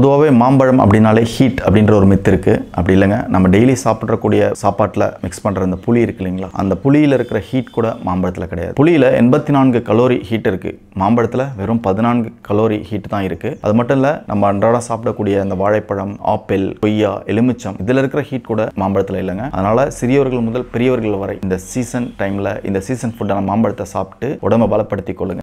பொதுவாகவே மாம்பழம் அப்படின்னாலே ஹீட் அப்படின்ற ஒரு மித்து இருக்குது அப்படி இல்லைங்க நம்ம டெய்லி சாப்பிட்றக்கூடிய சாப்பாட்டில் மிக்ஸ் பண்ணுற அந்த புளி இருக்கு இல்லைங்களா அந்த புளியில் இருக்கிற ஹீட் கூட மாம்பழத்தில் கிடையாது புளியில் எண்பத்தி நான்கு கலோரி ஹீட் இருக்குது மாம்பழத்தில் வெறும் பதினான்கு கலோரி ஹீட் தான் இருக்குது அது மட்டும் இல்லை நம்ம அன்றாடம் சாப்பிடக்கூடிய அந்த வாழைப்பழம் ஆப்பிள் கொய்யா எலுமிச்சம் இதில் இருக்கிற ஹீட் கூட மாம்பழத்தில் இல்லைங்க அதனால் சிறியவர்கள் முதல் பெரியவர்கள் வரை இந்த சீசன் டைமில் இந்த சீசன் ஃபுட்டான மாம்பழத்தை சாப்பிட்டு உடம்பை பலப்படுத்திக் கொள்ளுங்கள்